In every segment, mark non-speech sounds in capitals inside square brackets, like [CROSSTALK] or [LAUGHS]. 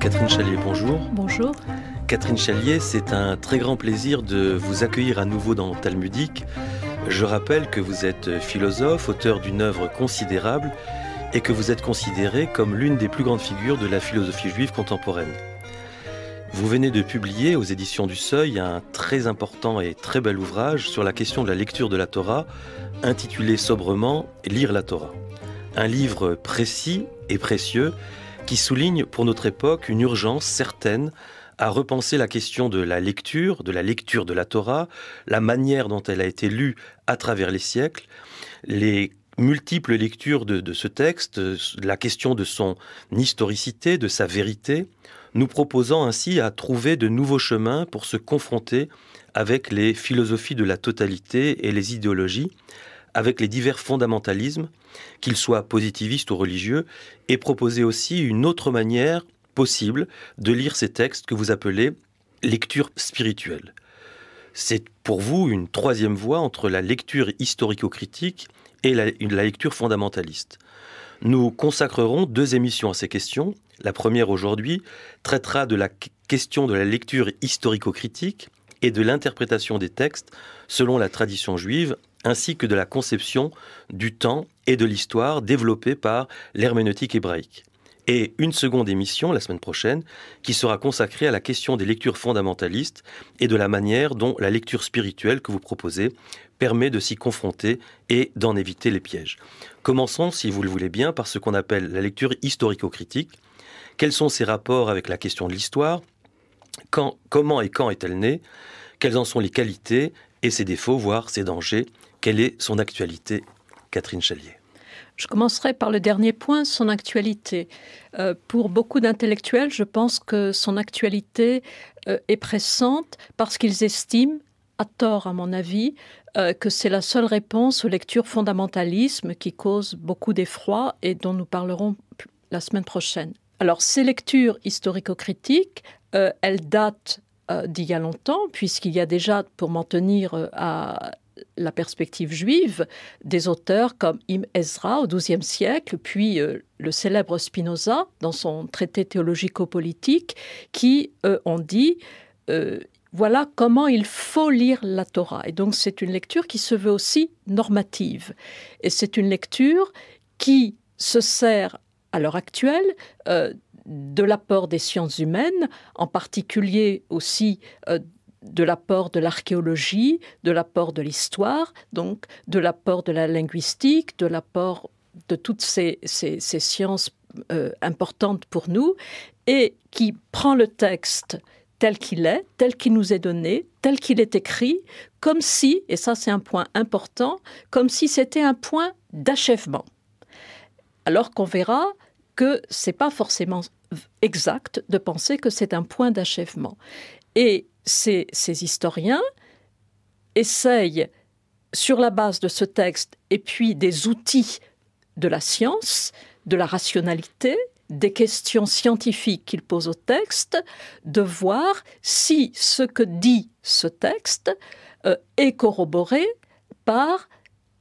Catherine Chalier, bonjour. Bonjour. Catherine Chalier, c'est un très grand plaisir de vous accueillir à nouveau dans Talmudique. Je rappelle que vous êtes philosophe, auteur d'une œuvre considérable et que vous êtes considéré comme l'une des plus grandes figures de la philosophie juive contemporaine. Vous venez de publier aux éditions du Seuil un très important et très bel ouvrage sur la question de la lecture de la Torah, intitulé sobrement Lire la Torah. Un livre précis et précieux qui souligne pour notre époque une urgence certaine à repenser la question de la lecture, de la lecture de la Torah, la manière dont elle a été lue à travers les siècles, les multiples lectures de, ce texte, euh, la question de son historicité, de sa vérité, nous proposant ainsi à trouver de nouveaux chemins pour se confronter avec les philosophies de la totalité et les idéologies, avec les divers fondamentalismes, qu'ils soient positivistes ou religieux, et proposer aussi une autre manière possible de lire ces textes que vous appelez lecture spirituelle. C'est pour vous une troisième voie entre la lecture historico-critique et la, la lecture fondamentaliste. Nous consacrerons deux émissions à ces questions. La première aujourd'hui traitera de la question de la lecture historico-critique et de l'interprétation des textes selon la tradition juive, ainsi que de la conception du temps et de l'histoire développée par l'herméneutique hébraïque et une seconde émission la semaine prochaine qui sera consacrée à la question des lectures fondamentalistes et de la manière dont la lecture spirituelle que vous proposez permet de s'y confronter et d'en éviter les pièges. Commençons, si vous le voulez bien, par ce qu'on appelle la lecture historico-critique. Quels sont ses rapports avec la question de l'histoire Comment et quand est-elle née Quelles en sont les qualités et ses défauts, voire ses dangers Quelle est son actualité Catherine Chalier. Je commencerai par le dernier point, son actualité. Euh, pour beaucoup d'intellectuels, je pense que son actualité euh, est pressante parce qu'ils estiment, à tort à mon avis, euh, que c'est la seule réponse aux lectures fondamentalisme qui causent beaucoup d'effroi et dont nous parlerons la semaine prochaine. Alors ces lectures historico-critiques, elles datent d'il y a longtemps, puisqu'il y a déjà, pour m'en tenir à la perspective juive des auteurs comme Im Ezra au XIIe siècle, puis euh, le célèbre Spinoza dans son traité théologico-politique, qui ont dit euh, voilà comment il faut lire la Torah. Et donc c'est une lecture qui se veut aussi normative. Et c'est une lecture qui se sert à l'heure actuelle euh, de l'apport des sciences humaines, en particulier aussi de l'apport de l'archéologie, de l'apport de l'histoire, donc de l'apport de la linguistique, de l'apport de toutes ces, sciences euh, importantes pour nous, et qui prend le texte tel qu'il est, tel qu'il nous est donné, tel qu'il est écrit, comme si, et ça c'est un point important, comme si c'était un point d'achèvement. Alors qu'on verra que ce n'est pas forcément exact de penser que c'est un point d'achèvement. Et ces, historiens essayent, sur la base de ce texte et puis des outils de la science, de la rationalité, des questions scientifiques qu'ils posent au texte, de voir si ce que dit ce texte euh, est corroboré par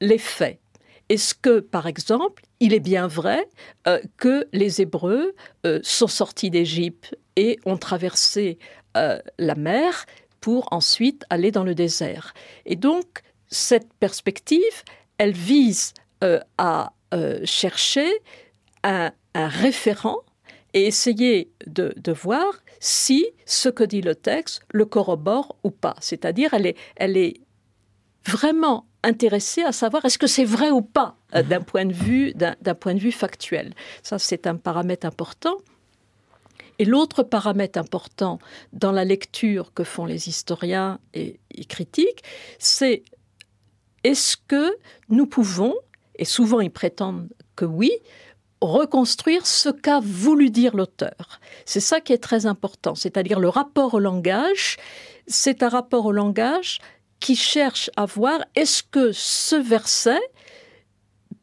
les faits. Est-ce que, par exemple, il est bien vrai euh, que les Hébreux euh, sont sortis d'Égypte et ont traversé euh, la mer pour ensuite aller dans le désert. Et donc, cette perspective, elle vise euh, à euh, chercher un, référent et essayer de, voir si ce que dit le texte le corrobore ou pas. C'est-à-dire, elle est, elle est vraiment intéressée à savoir est-ce que c'est vrai ou pas d'un [LAUGHS] point de vue d'un point de vue factuel. Ça, c'est un paramètre important. Et l'autre paramètre important dans la lecture que font les historiens et, critiques, c'est est-ce que nous pouvons, et souvent ils prétendent que oui, reconstruire ce qu'a voulu dire l'auteur. C'est ça qui est très important, c'est-à-dire le rapport au langage, c'est un rapport au langage qui cherche à voir est-ce que ce verset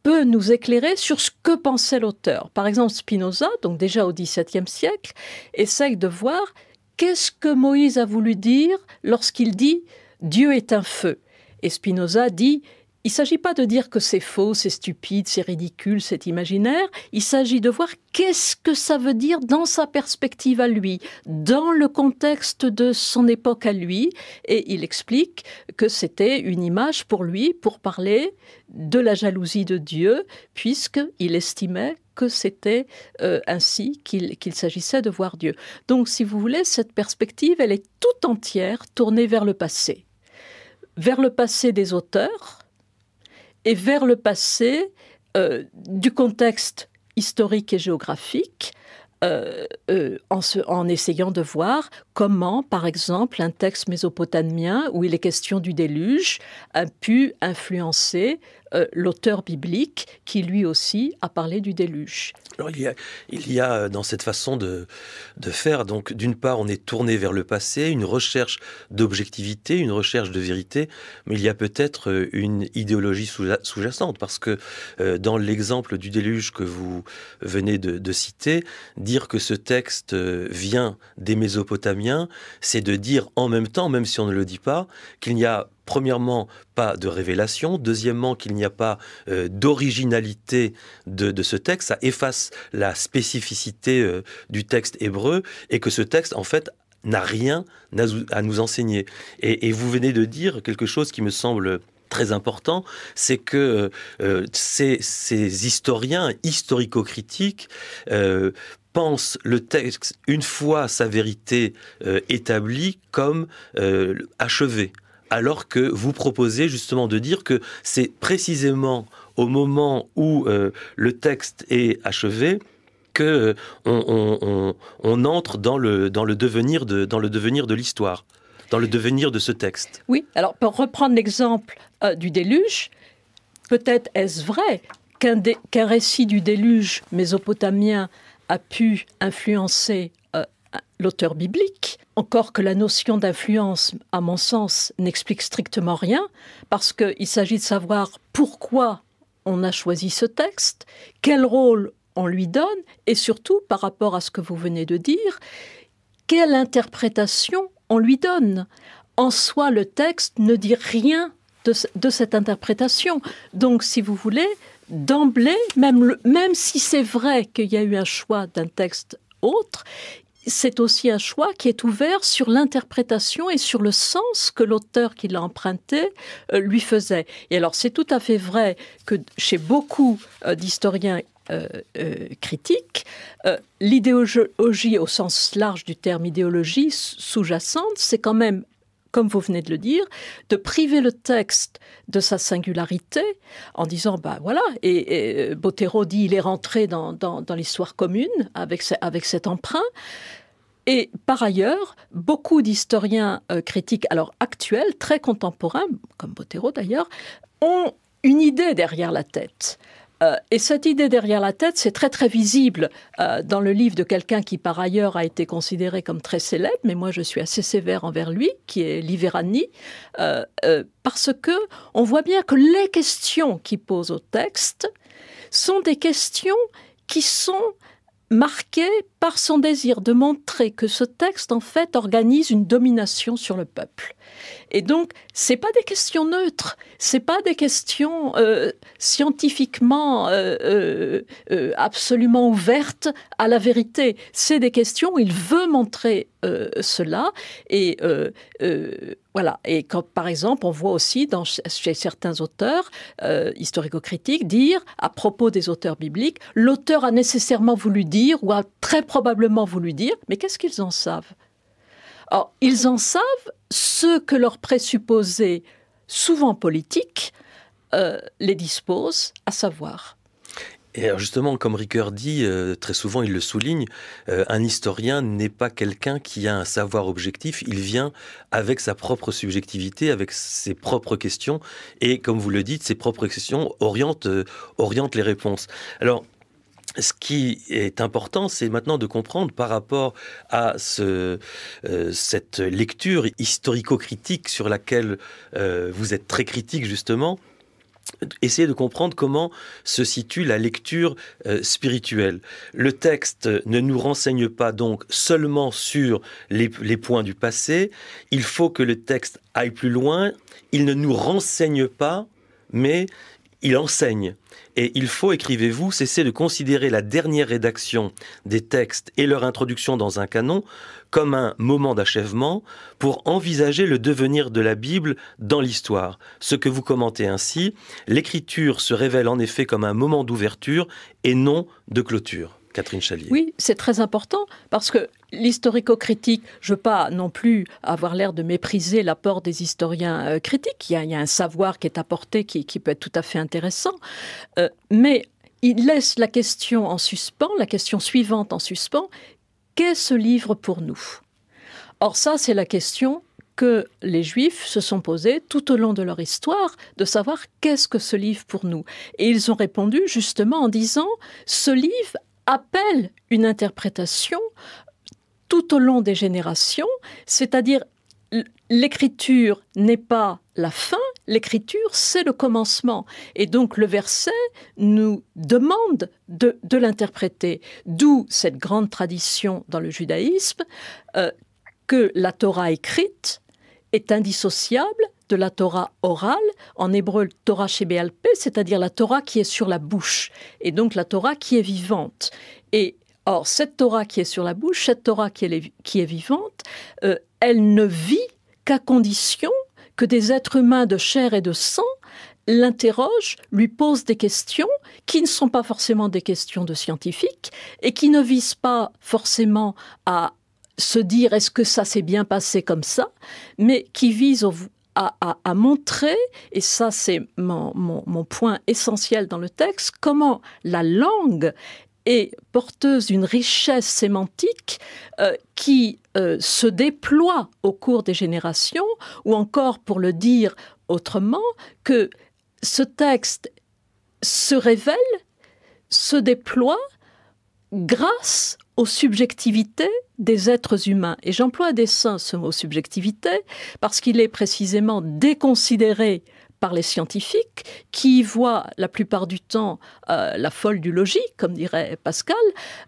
peut nous éclairer sur ce que pensait l'auteur. Par exemple, Spinoza, donc déjà au XVIIe siècle, essaye de voir qu'est-ce que Moïse a voulu dire lorsqu'il dit Dieu est un feu. Et Spinoza dit il ne s'agit pas de dire que c'est faux, c'est stupide, c'est ridicule, c'est imaginaire. Il s'agit de voir qu'est-ce que ça veut dire dans sa perspective à lui, dans le contexte de son époque à lui. Et il explique que c'était une image pour lui, pour parler de la jalousie de Dieu, puisqu'il estimait que c'était euh, ainsi qu'il s'agissait de voir Dieu. Donc, si vous voulez, cette perspective, elle est tout entière tournée vers le passé. Vers le passé des auteurs, et vers le passé euh, du contexte historique et géographique. Euh, euh, en, essayant de voir comment, par exemple, un texte mésopotamien où il est question du déluge a pu influencer euh, l'auteur biblique qui lui aussi a parlé du déluge. il y a, euh, dans cette façon de, faire, donc d'une part on est tourné vers le passé, une recherche d'objectivité, une recherche de vérité, mais il y a peut-être euh, une idéologie sous-jacente parce que dans l'exemple du déluge que vous venez de, de citer, dire que ce texte vient des Mésopotamiens, c'est de dire en même temps, même si on ne le dit pas, qu'il n'y a premièrement, pas de révélation, deuxièmement, qu'il n'y a pas euh, d'originalité de, ce texte, ça efface la spécificité euh, du texte hébreu, et que ce texte, en fait, n'a rien à nous enseigner. Et, vous venez de dire quelque chose qui me semble très important, c'est que euh, ces, historiens historico-critiques pensent le texte, une fois sa vérité établie, comme achevé alors que vous proposez justement de dire que c'est précisément au moment où euh, le texte est achevé que euh, on, entre dans le, devenir de l'histoire, dans le devenir de ce texte. Oui, alors pour reprendre l'exemple euh, du déluge, peut-être est-ce vrai qu'un récit du déluge mésopotamien a pu influencer l'auteur biblique encore que la notion d'influence, à mon sens, n'explique strictement rien, parce qu'il s'agit de savoir pourquoi on a choisi ce texte, quel rôle on lui donne, et surtout, par rapport à ce que vous venez de dire, quelle interprétation on lui donne. En soi, le texte ne dit rien de, cette interprétation. Donc, si vous voulez, d'emblée, même, même si c'est vrai qu'il y a eu un choix d'un texte autre, c'est aussi un choix qui est ouvert sur l'interprétation et sur le sens que l'auteur qui l'a emprunté euh, lui faisait. Et alors c'est tout à fait vrai que chez beaucoup euh, d'historiens euh, critiques, l'idéologie au sens large du terme idéologie sous-jacente, c'est quand même comme vous venez de le dire, de priver le texte de sa singularité en disant, bah voilà, et, euh, Botero dit, il est rentré dans, l'histoire commune avec, cet emprunt. Et par ailleurs, beaucoup d'historiens euh, critiques, alors actuels, très contemporains, comme Botero d'ailleurs, ont une idée derrière la tête. Euh, et cette idée derrière la tête, c'est très très visible euh, dans le livre de quelqu'un qui par ailleurs a été considéré comme très célèbre, mais moi je suis assez sévère envers lui, qui est Liverani, euh, parce que on voit bien que les questions qu'il pose au texte sont des questions qui sont marquées par son désir de montrer que ce texte en fait organise une domination sur le peuple. Et donc, ce c'est pas des questions neutres, c'est pas des questions euh, scientifiquement euh, euh, absolument ouvertes à la vérité. C'est des questions où il veut montrer cela. Et voilà. Et quand, par exemple, on voit aussi chez certains auteurs historico-critiques dire, à propos des auteurs bibliques, l'auteur a nécessairement voulu dire ou a très probablement voulu dire, mais qu'est-ce qu'ils en savent Or, ils en savent ce que leurs présupposés, souvent politiques, euh, les dispose à savoir et justement, comme Ricoeur dit, euh, très souvent il le souligne, euh, un historien n'est pas quelqu'un qui a un savoir objectif, il vient avec sa propre subjectivité, avec ses propres questions, et comme vous le dites, ses propres questions orientent, orientent les réponses. Alors, ce qui est important, c'est maintenant de comprendre par rapport à euh, cette lecture historico-critique sur laquelle euh, vous êtes très critique justement, essayer de comprendre comment se situe la lecture euh, spirituelle. Le texte ne nous renseigne pas donc seulement sur les, points du passé, il faut que le texte aille plus loin, il ne nous renseigne pas, mais il enseigne. Et il faut, écrivez-vous, cesser de considérer la dernière rédaction des textes et leur introduction dans un canon comme un moment d'achèvement pour envisager le devenir de la Bible dans l'histoire. Ce que vous commentez ainsi, l'écriture se révèle en effet comme un moment d'ouverture et non de clôture. Catherine Chalier. Oui, c'est très important parce que l'historico-critique, je ne veux pas non plus avoir l'air de mépriser l'apport des historiens euh, critiques. Il y, a, un savoir qui est apporté qui, peut être tout à fait intéressant. Euh, mais il laisse la question en suspens, la question suivante en suspens. Qu'est ce livre pour nous Or ça, c'est la question que les Juifs se sont posés tout au long de leur histoire de savoir qu'est-ce que ce livre pour nous. Et ils ont répondu justement en disant ce livre appelle une interprétation tout au long des générations, c'est-à-dire l'écriture n'est pas la fin, l'écriture c'est le commencement. Et donc le verset nous demande de, l'interpréter, d'où cette grande tradition dans le judaïsme euh, que la Torah écrite est indissociable de la Torah orale, en hébreu Torah Shebealpe, c'est-à-dire la Torah qui est sur la bouche, et donc la Torah qui est vivante. Et Or, cette Torah qui est sur la bouche, cette Torah qui est, vivante, euh, elle ne vit qu'à condition que des êtres humains de chair et de sang l'interrogent, lui posent des questions qui ne sont pas forcément des questions de scientifiques et qui ne visent pas forcément à se dire est-ce que ça s'est bien passé comme ça, mais qui visent à, montrer, et ça c'est mon, mon, point essentiel dans le texte, comment la langue et porteuse d'une richesse sémantique euh, qui euh, se déploie au cours des générations, ou encore pour le dire autrement, que ce texte se révèle, se déploie grâce aux subjectivités des êtres humains. Et j'emploie à dessein ce mot subjectivité parce qu'il est précisément déconsidéré par les scientifiques qui voient la plupart du temps euh, la folle du logique, comme dirait Pascal,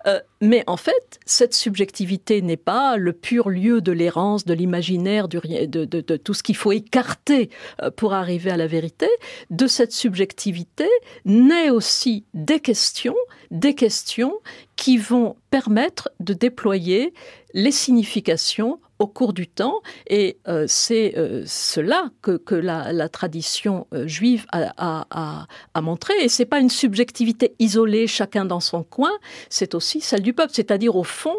euh, mais en fait, cette subjectivité n'est pas le pur lieu de l'errance, de l'imaginaire, de, tout ce qu'il faut écarter euh, pour arriver à la vérité. De cette subjectivité naît aussi des questions, des questions qui vont permettre de déployer les significations au cours du temps. Et euh, c'est euh, cela que, la, tradition euh, juive a, montré. Et c'est pas une subjectivité isolée, chacun dans son coin, c'est aussi celle du peuple. C'est-à-dire, au fond,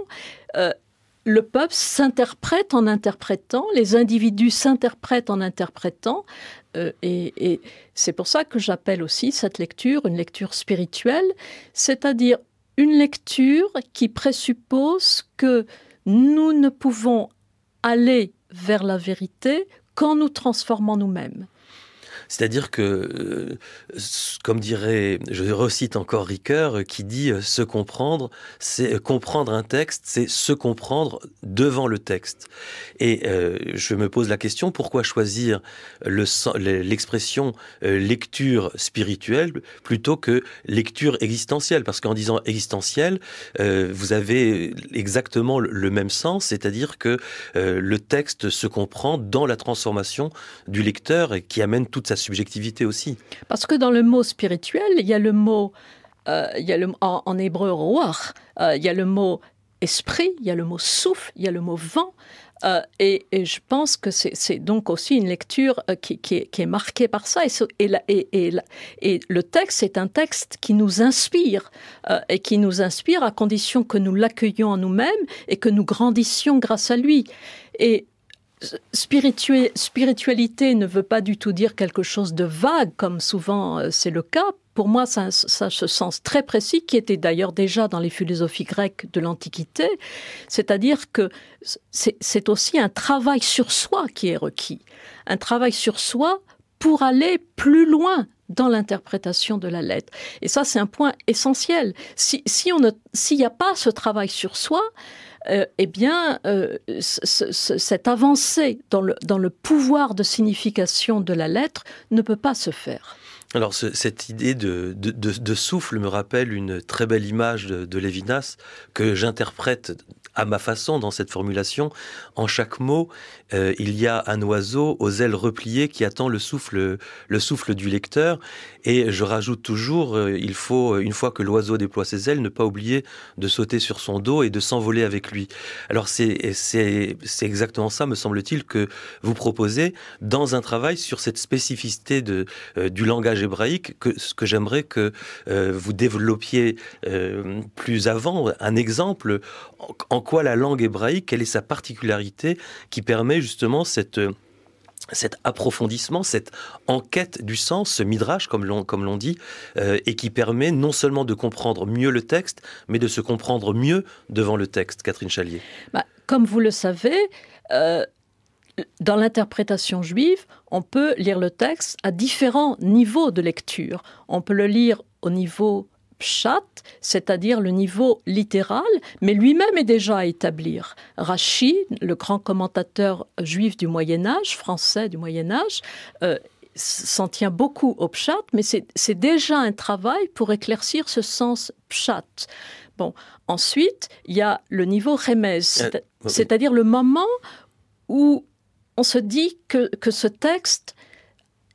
le peuple s'interprète en interprétant, les individus s'interprètent en interprétant, et, et c'est pour ça que j'appelle aussi cette lecture une lecture spirituelle, c'est-à-dire une lecture qui présuppose que nous ne pouvons aller vers la vérité qu'en nous transformant nous-mêmes. C'est-à-dire que, euh, comme dirait, je recite encore Ricoeur, euh, qui dit euh, se comprendre, c'est comprendre un texte, c'est se comprendre devant le texte. Et je me pose la question pourquoi choisir l'expression le, lecture spirituelle plutôt que lecture existentielle Parce qu'en disant existentielle, vous avez exactement le même sens, c'est-à-dire que le texte se comprend dans la transformation du lecteur et qui amène toute sa subjectivité aussi. Parce que dans le mot spirituel, il y a le mot, euh, il y a le, en, hébreu roar, euh, il y a le mot esprit, il y a le mot souffle, il y a le mot vent. Euh, et, je pense que c'est donc aussi une lecture qui, est, marquée par ça. Et, et, et, le texte est un texte qui nous inspire, et qui nous inspire à condition que nous l'accueillions en nous-mêmes et que nous grandissions grâce à lui. Et spiritualité ne veut pas du tout dire quelque chose de vague, comme souvent euh, c'est le cas. Pour moi, ça, a ce sens très précis qui était d'ailleurs déjà dans les philosophies grecques de l'Antiquité, c'est-à-dire que c'est aussi un travail sur soi qui est requis, un travail sur soi pour aller plus loin dans l'interprétation de la lettre. Et ça, c'est un point essentiel. Si, si s'il n'y a pas ce travail sur soi, euh, eh bien, euh, cette avancée dans le, pouvoir de signification de la lettre ne peut pas se faire. Alors cette idée de, souffle me rappelle une très belle image de, de Lévinas que j'interprète à ma façon dans cette formulation. En chaque mot, euh, il y a un oiseau aux ailes repliées qui attend le souffle, le souffle du lecteur. Et je rajoute toujours, euh, il faut, une fois que l'oiseau déploie ses ailes, ne pas oublier de sauter sur son dos et de s'envoler avec lui. Alors c'est, c'est, exactement ça, me semble-t-il, que vous proposez dans un travail sur cette spécificité de, euh, du langage hébraïque, que, ce que j'aimerais que vous développiez plus avant, un exemple en quoi la langue hébraïque, quelle est sa particularité qui permet justement cette euh, cet approfondissement, cette enquête du sens, ce midrash comme l'on, comme l'on dit, euh, et qui permet non seulement de comprendre mieux le texte, mais de se comprendre mieux devant le texte, Catherine Chalier. Bah, comme vous le savez, euh, dans l'interprétation juive, on peut lire le texte à différents niveaux de lecture. On peut le lire au niveau Pshat, c'est-à-dire le niveau littéral, mais lui-même est déjà à établir. Rachid, le grand commentateur juif du Moyen Âge, français du Moyen Âge, euh, s'en tient beaucoup au pshat, mais c'est déjà un travail pour éclaircir ce sens pshat. Bon, ensuite, il y a le niveau remez, euh, c'est-à-dire le moment où on se dit que, que ce texte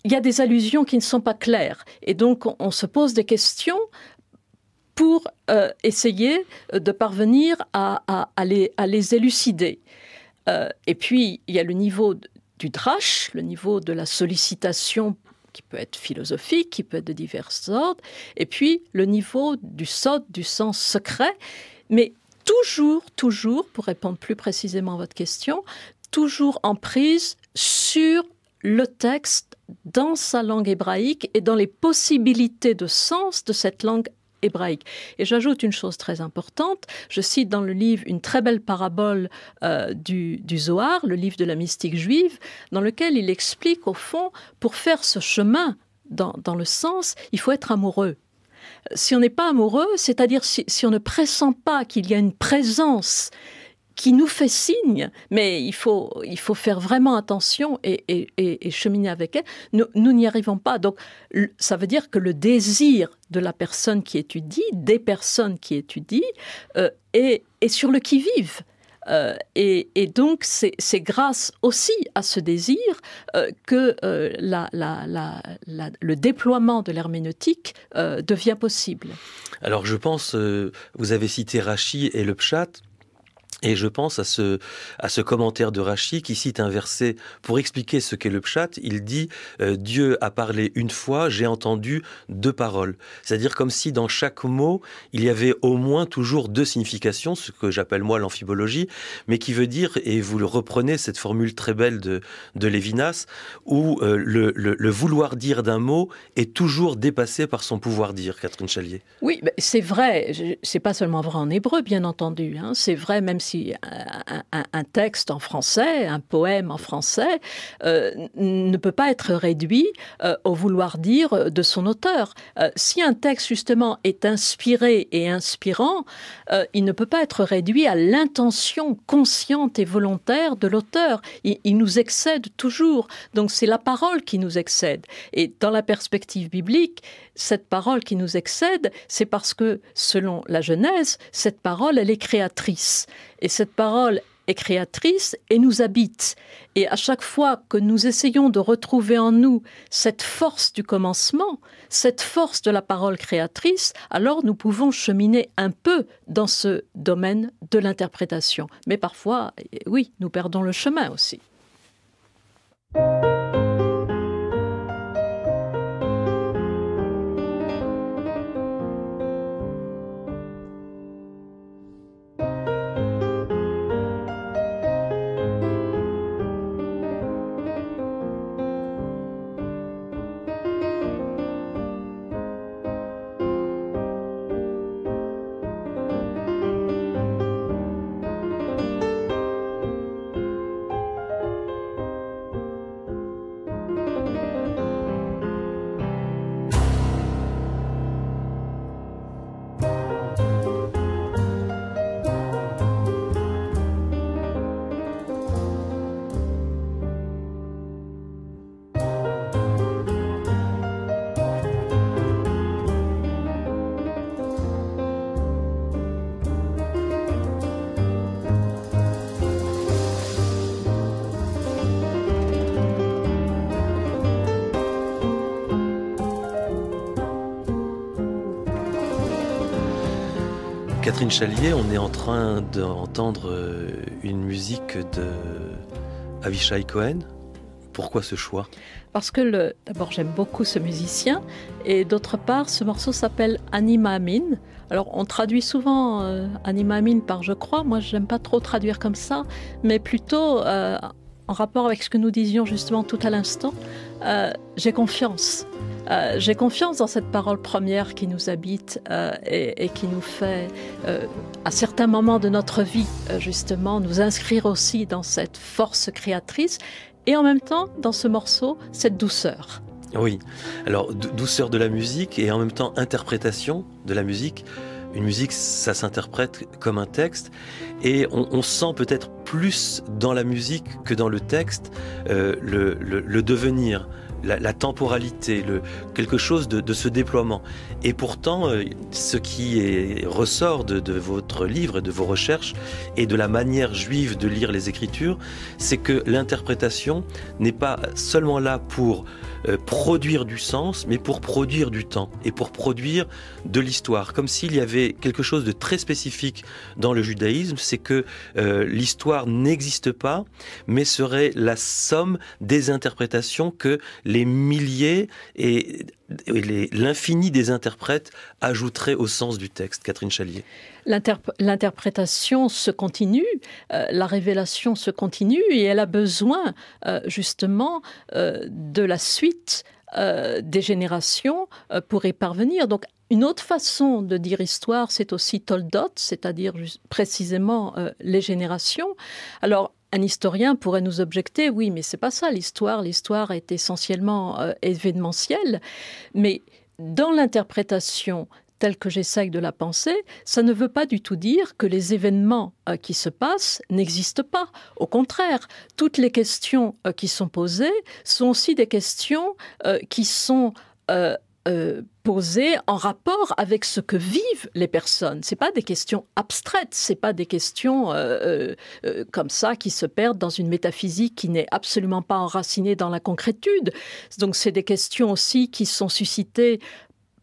il y a des allusions qui ne sont pas claires. Et donc, on se pose des questions pour euh, essayer euh, de parvenir à, à, à, les, élucider. Euh, et puis, il y a le niveau du drache, le niveau de la sollicitation qui peut être philosophique, qui peut être de divers ordres, et puis le niveau du sot, du sens secret. Mais toujours, toujours, pour répondre plus précisément à votre question, toujours en prise sur le texte dans sa langue hébraïque et dans les possibilités de sens de cette langue et j'ajoute une chose très importante. Je cite dans le livre une très belle parabole euh, du, du Zohar, le livre de la mystique juive, dans lequel il explique au fond, pour faire ce chemin dans, le sens, il faut être amoureux si on n'est pas amoureux, c'est-à-dire si, on ne pressent pas qu'il y a une présence qui nous fait signe, mais il faut, il faut faire vraiment attention et, cheminer avec elle. Nous n'y arrivons pas. Donc, ça veut dire que le désir de la personne qui étudie, des personnes qui étudient, euh, est, sur le qui-vive. Euh, et, donc, c'est grâce aussi à ce désir euh, que la, le déploiement de l'herméneutique devient possible. Alors, je pense, vous avez cité Rachi et le Pchat. Et je pense à ce, à ce commentaire de Rachi qui cite un verset pour expliquer ce qu'est le pshat. Il dit euh, Dieu a parlé une fois, j'ai entendu deux paroles. C'est-à-dire comme si dans chaque mot, il y avait au moins toujours deux significations, ce que j'appelle moi l'amphibologie, mais qui veut dire, et vous le reprenez, cette formule très belle de, de Lévinas, où euh, le, vouloir dire d'un mot est toujours dépassé par son pouvoir dire, Catherine Chalier. Oui, c'est vrai. C'est pas seulement vrai en hébreu, bien entendu. Hein. C'est vrai même si un, texte en français, un poème en français, euh, ne peut pas être réduit euh, au vouloir dire de son auteur. Euh, si un texte justement est inspiré et inspirant, il ne peut pas être réduit à l'intention consciente et volontaire de l'auteur. il, nous excède toujours. Donc c'est la parole qui nous excède. Et dans la perspective biblique, cette parole qui nous excède, c'est parce que, selon la Genèse, cette parole, elle est créatrice. Et cette parole est créatrice et nous habite. Et à chaque fois que nous essayons de retrouver en nous cette force du commencement, cette force de la parole créatrice, alors nous pouvons cheminer un peu dans ce domaine de l'interprétation. Mais parfois, oui, nous perdons le chemin aussi. on est en train d'entendre euh, une musique de Avishai Cohen. Pourquoi ce choix Parce que d'abord j'aime beaucoup ce musicien et d'autre part ce morceau s'appelle Anima Amin. Alors on traduit souvent euh, Anima Amin par je crois, moi j'aime pas trop traduire comme ça, mais plutôt euh, en rapport avec ce que nous disions justement tout à l'instant, j'ai confiance. Euh, j'ai confiance dans cette parole première qui nous habite euh, et, qui nous fait, euh, à certains moments de notre vie, justement, nous inscrire aussi dans cette force créatrice et en même temps, dans ce morceau, cette douceur. Oui, alors douceur de la musique et en même temps interprétation de la musique. Une musique, ça s'interprète comme un texte et on, sent peut-être plus dans la musique que dans le texte le, le, devenir, la, temporalité, quelque chose de, ce déploiement. Et pourtant, euh, ce qui ressort de, de, votre livre de vos recherches et de la manière juive de lire les Écritures, c'est que l'interprétation n'est pas seulement là pour euh, produire du sens, mais pour produire du temps et pour produire de l'histoire. Comme s'il y avait quelque chose de très spécifique dans le judaïsme, c'est que euh, l'histoire n'existe pas, mais serait la somme des interprétations que les milliers et l'infini des interprètes ajouterait au sens du texte, Catherine Chalier L'interprétation se continue, euh, la révélation se continue et elle a besoin euh, justement euh, de la suite des générations pour y parvenir. Donc une autre façon de dire histoire, c'est aussi Toldot, c'est-à-dire précisément les générations. Alors un historien pourrait nous objecter, oui, mais c'est pas ça l'histoire. L'histoire est essentiellement euh, événementielle. Mais dans l'interprétation telle que j'essaye de la penser, ça ne veut pas du tout dire que les événements euh, qui se passent n'existent pas. Au contraire, toutes les questions euh, qui sont posées sont aussi des questions qui sont euh, posées en rapport avec ce que vivent les personnes. C'est pas des questions abstraites, c'est pas des questions euh, euh, comme ça qui se perdent dans une métaphysique qui n'est absolument pas enracinée dans la concrétude. Donc c'est des questions aussi qui sont suscitées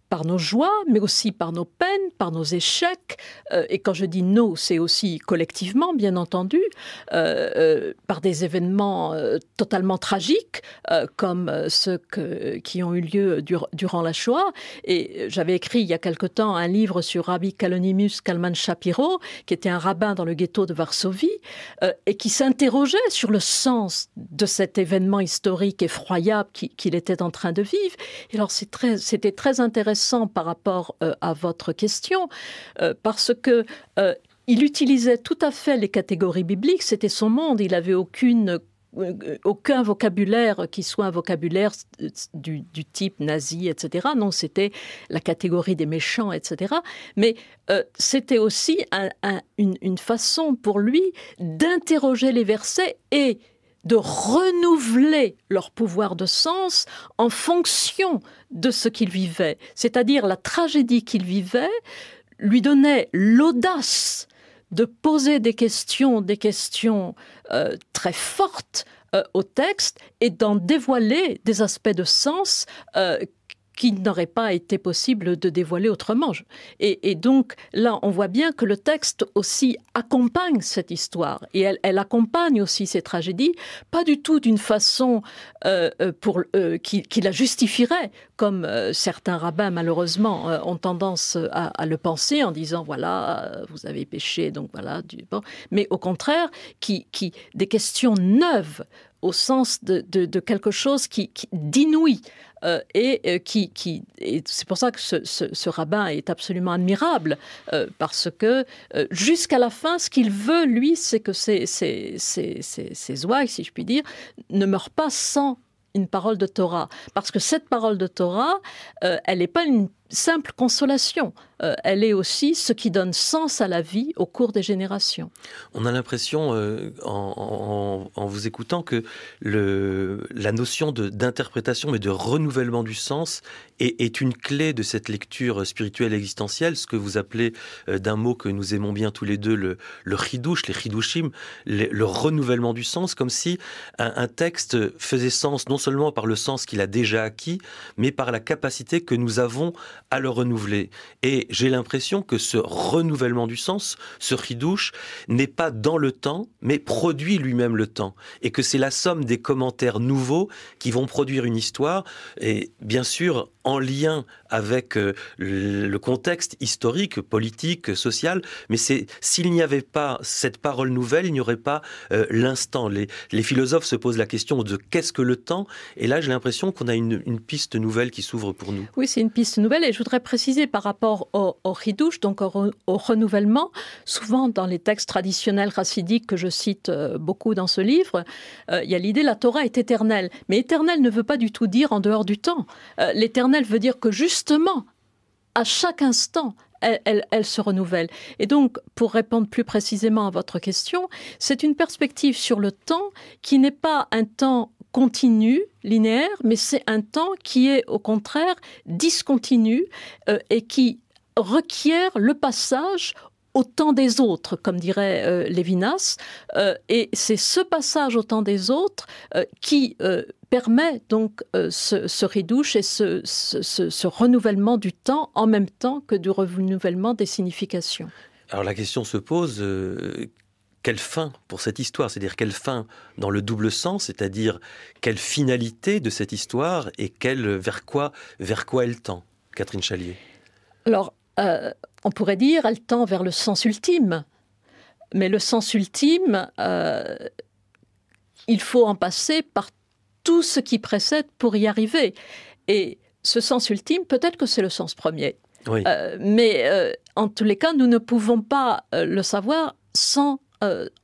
par nos joies, mais aussi par nos peines, par nos échecs. Euh, et quand je dis nous, c'est aussi collectivement, bien entendu, euh, euh, par des événements totalement tragiques, comme ceux qui ont eu lieu durant la Shoah. Et j'avais écrit il y a quelque temps un livre sur Rabbi Kalonimus Kalman Shapiro, qui était un rabbin dans le ghetto de Varsovie, et qui s'interrogeait sur le sens de cet événement historique effroyable qu'il était en train de vivre. Et alors, c'était très, très intéressant par rapport euh, à votre question, euh, parce que euh, il utilisait tout à fait les catégories bibliques, c'était son monde, il n'avait aucun vocabulaire qui soit un vocabulaire du, type nazi, etc. Non, c'était la catégorie des méchants, etc. Mais c'était aussi une façon pour lui d'interroger les versets et de renouveler leur pouvoir de sens en fonction de ce qu'il vivait. C'est-à-dire la tragédie qu'il vivait lui donnait l'audace de poser des questions, des questions euh, très fortes euh, au texte et d'en dévoiler des aspects de sens euh, qui n'aurait pas été possible de dévoiler autrement. Et, donc là, on voit bien que le texte aussi accompagne cette histoire et elle, accompagne aussi ces tragédies, pas du tout d'une façon euh, euh, pour, euh, qui, la justifierait, comme certains rabbins malheureusement ont tendance à, le penser en disant voilà, vous avez péché, donc voilà. Du... Bon. Mais au contraire, qui, des questions neuves au sens de, quelque chose qui, qui d'inouï. Euh, et euh, qui, c'est pour ça que ce, rabbin est absolument admirable euh, parce que jusqu'à la fin, ce qu'il veut lui, c'est que ces ses, ouailles, si je puis dire, ne meurent pas sans une parole de Torah. Parce que cette parole de Torah, elle n'est pas une simple consolation, euh, elle est aussi ce qui donne sens à la vie au cours des générations. On a l'impression, euh, en, vous écoutant, que la notion d'interprétation mais de renouvellement du sens est, une clé de cette lecture spirituelle existentielle, ce que vous appelez euh, d'un mot que nous aimons bien tous les deux, le, le les ridouchim, le renouvellement du sens, comme si un, un texte faisait sens non seulement par le sens qu'il a déjà acquis, mais par la capacité que nous avons à le renouveler. Et j'ai l'impression que ce renouvellement du sens, ce ridouche, n'est pas dans le temps, mais produit lui-même le temps. Et que c'est la somme des commentaires nouveaux qui vont produire une histoire. Et bien sûr, en lien avec euh, le contexte historique, politique, social, mais c'est s'il n'y avait pas cette parole nouvelle, il n'y aurait pas euh, l'instant. Les, philosophes se posent la question de qu'est-ce que le temps Et là, j'ai l'impression qu'on a une, piste nouvelle qui s'ouvre pour nous. Oui, c'est une piste nouvelle, et je voudrais préciser par rapport au, au ridouche, donc au, renouvellement, souvent dans les textes traditionnels racidiques que je cite euh, beaucoup dans ce livre, il y a l'idée la Torah est éternelle, mais éternelle ne veut pas du tout dire en dehors du temps. L'éternel elle veut dire que justement, à chaque instant, elle, se renouvelle. Et donc, pour répondre plus précisément à votre question, c'est une perspective sur le temps qui n'est pas un temps continu, linéaire, mais c'est un temps qui est au contraire discontinu euh, et qui requiert le passage au temps des autres, comme dirait euh, Lévinas. Euh, et c'est ce passage au temps des autres qui permet donc euh, ce, ce, et ce, renouvellement du temps en même temps que du renouvellement des significations. Alors la question se pose, euh, quelle fin pour cette histoire C'est-à-dire quelle fin dans le double sens, c'est-à-dire quelle finalité de cette histoire et vers, quoi, vers quoi elle tend, Catherine Chalier Alors, euh, on pourrait dire, elle tend vers le sens ultime. Mais le sens ultime, il faut en passer par tout ce qui précède pour y arriver. Et ce sens ultime, peut-être que c'est le sens premier. Euh, mais euh, en tous les cas, nous ne pouvons pas euh, le savoir sans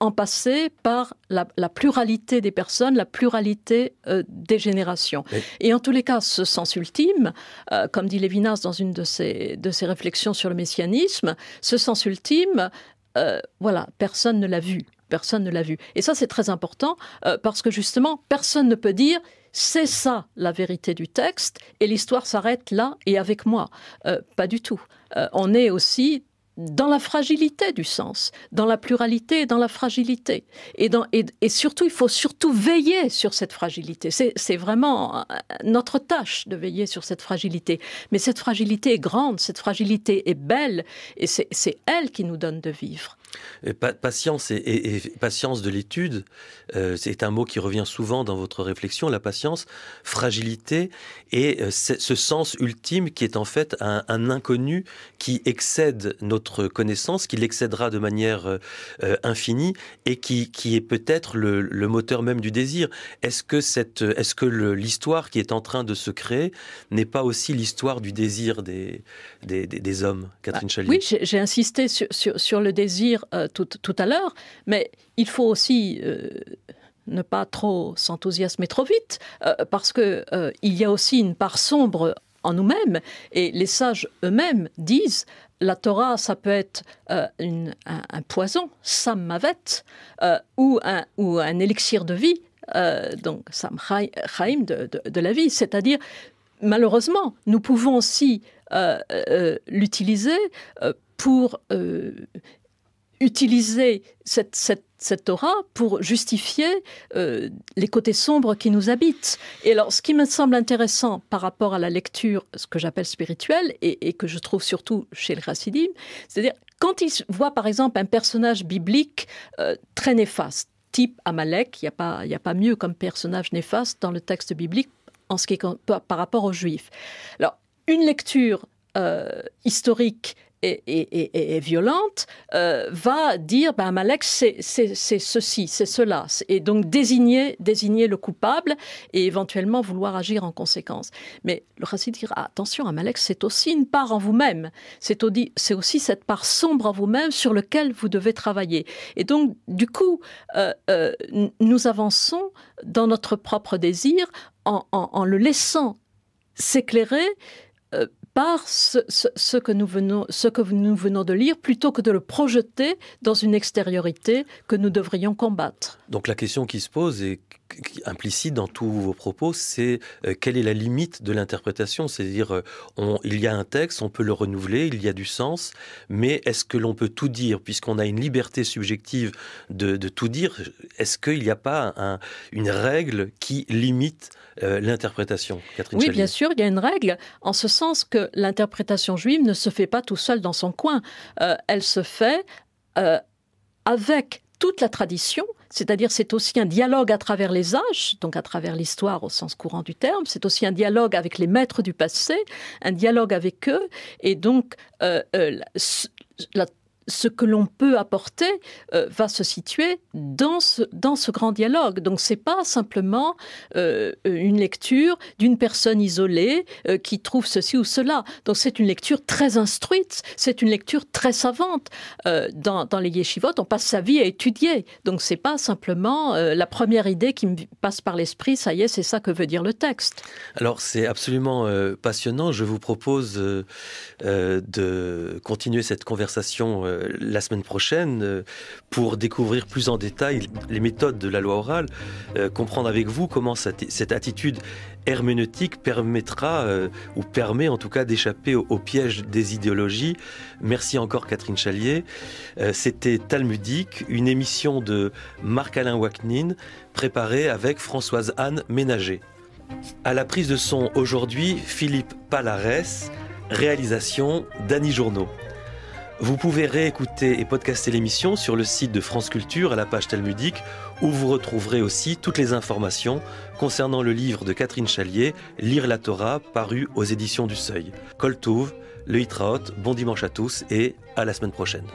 en passer par la, pluralité des personnes, la pluralité des générations. Et en tous les cas, ce sens ultime, comme dit Lévinas dans une de ses, de ses réflexions sur le messianisme, ce sens ultime, voilà, personne ne l'a vu personne ne l'a vu. Et ça, c'est très important euh, parce que justement, personne ne peut dire c'est ça la vérité du texte et l'histoire s'arrête là et avec moi. Euh, pas du tout. Euh, on est aussi dans la fragilité du sens, dans la pluralité et dans la fragilité. et surtout, il faut surtout veiller sur cette fragilité. C'est vraiment notre tâche de veiller sur cette fragilité. Mais cette fragilité est grande, cette fragilité est belle, et c'est elle qui nous donne de vivre. Euh, patience et, patience de l'étude, euh, c'est un mot qui revient souvent dans votre réflexion, la patience, fragilité et euh, ce sens ultime qui est en fait un, inconnu qui excède notre connaissance, qui l'excédera de manière infinie et qui, qui est peut-être le, moteur même du désir. Est-ce que, est-ce que l'histoire qui est en train de se créer n'est pas aussi l'histoire du désir des, des, hommes, bah, Catherine Oui, j'ai insisté sur le désir euh, tout, à l'heure, mais il faut aussi euh, ne pas trop s'enthousiasmer trop vite, euh, parce que il y a aussi une part sombre en nous-mêmes, et les sages eux-mêmes disent la Torah, ça peut être un, poison, Sam Mavet ou, un, ou un élixir de vie, donc Sam de, de, la vie. C'est-à-dire, malheureusement, nous pouvons aussi l'utiliser pour utiliser cette, cette, aura pour justifier euh, les côtés sombres qui nous habitent. Et alors, ce qui me semble intéressant par rapport à la lecture, ce que j'appelle spirituelle, et, que je trouve surtout chez le rassidim, c'est-à-dire quand il voit par exemple un personnage biblique euh, très néfaste, type Amalek, il n'y a, pas, a pas mieux comme personnage néfaste dans le texte biblique en ce qui est par rapport aux Juifs. Alors, une lecture euh, historique et, violente, euh, va dire ben, Amalek, c'est ceci, c'est cela. Et donc désigner, désigner le coupable et éventuellement vouloir agir en conséquence. Mais le chassis dira ah, attention, malex c'est aussi une part en vous-même. C'est aussi cette part sombre en vous-même sur laquelle vous devez travailler. Et donc, du coup, euh, euh, nous avançons dans notre propre désir en, en, le laissant s'éclairer euh, par ce, que nous que nous venons de lire, plutôt que de le projeter dans une extériorité que nous devrions combattre. Donc la question qui se pose est implicite dans tous vos propos, c'est euh, quelle est la limite de l'interprétation C'est-à-dire, euh, il y a un texte, on peut le renouveler, il y a du sens, mais est-ce que l'on peut tout dire Puisqu'on a une liberté subjective de, tout dire, est-ce qu'il n'y a pas une règle qui limite euh, l'interprétation Catherine Oui, bien sûr, il y a une règle, en ce sens que l'interprétation juive ne se fait pas tout seul dans son coin. elle se fait avec toute la tradition, c'est-à-dire, c'est aussi un dialogue à travers les âges, donc à travers l'histoire au sens courant du terme. C'est aussi un dialogue avec les maîtres du passé, un dialogue avec eux. Et donc, euh, euh, la ce que l'on peut apporter euh, va se situer dans ce, dans ce grand dialogue. Donc ce n'est pas simplement euh, une lecture d'une personne isolée euh, qui trouve ceci ou cela. Donc c'est une lecture très instruite, c'est une lecture très savante. Dans, les yeshivotes, on passe sa vie à étudier. Donc ce n'est pas simplement la première idée qui me passe par l'esprit, ça y est, c'est ça que veut dire le texte. Alors c'est absolument passionnant. Je vous propose de continuer cette conversation euh, la semaine prochaine euh, pour découvrir plus en détail les méthodes de la loi orale, euh, comprendre avec vous comment cette, attitude herméneutique permettra, ou permet en tout cas, d'échapper au, piège des idéologies. Merci encore Catherine Chalier. C'était Talmudique, une émission de Marc-Alain Wacknin préparée avec Françoise-Anne Ménager. À la prise de son aujourd'hui, Philippe Palares, réalisation Dany Journaux. Vous pouvez réécouter et podcaster l'émission sur le site de France Culture à la page Talmudique, où vous retrouverez aussi toutes les informations concernant le livre de Catherine Chalier, Lire la Torah, paru aux éditions du Seuil. Koltouv, le Hitraot, bon dimanche à tous et à la semaine prochaine.